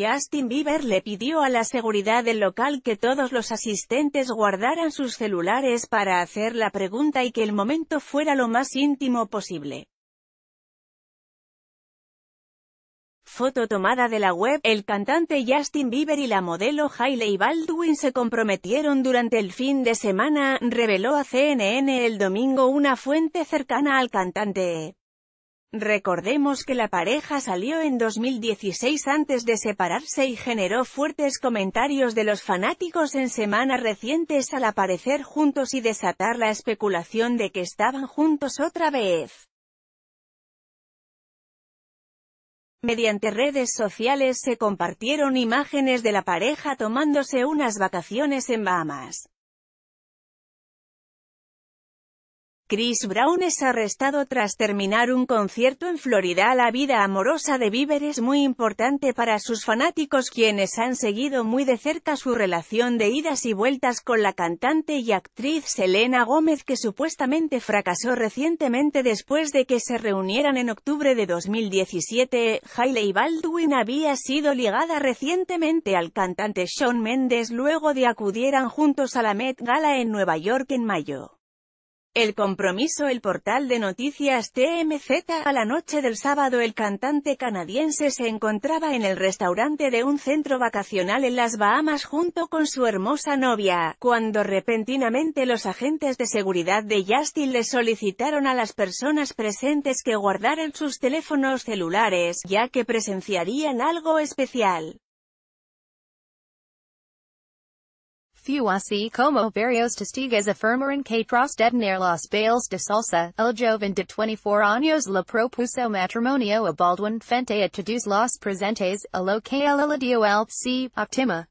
Justin Bieber le pidió a la seguridad del local que todos los asistentes guardaran sus celulares para hacer la pregunta y que el momento fuera lo más íntimo posible. Foto tomada de la web, el cantante Justin Bieber y la modelo Hailey Baldwin se comprometieron durante el fin de semana, reveló a CNN el domingo una fuente cercana al cantante. Recordemos que la pareja salió en 2016 antes de separarse y generó fuertes comentarios de los fanáticos en semanas recientes al aparecer juntos y desatar la especulación de que estaban juntos otra vez. Mediante redes sociales se compartieron imágenes de la pareja tomándose unas vacaciones en Bahamas. Chris Brown es arrestado tras terminar un concierto en Florida. La vida amorosa de Bieber es muy importante para sus fanáticos quienes han seguido muy de cerca su relación de idas y vueltas con la cantante y actriz Selena Gómez que supuestamente fracasó recientemente después de que se reunieran en octubre de 2017. Hailey Baldwin había sido ligada recientemente al cantante Shawn Mendes luego de acudieran juntos a la Met Gala en Nueva York en mayo. El compromiso El portal de noticias TMZ A la noche del sábado el cantante canadiense se encontraba en el restaurante de un centro vacacional en las Bahamas junto con su hermosa novia, cuando repentinamente los agentes de seguridad de Justin le solicitaron a las personas presentes que guardaran sus teléfonos celulares, ya que presenciarían algo especial. UAC como varios testigos afirmaron que tras detener los bailes de salsa, el joven de 24 años le propuso matrimonio a Baldwin Fente a todos los presentes, a lo que el dio al si optima.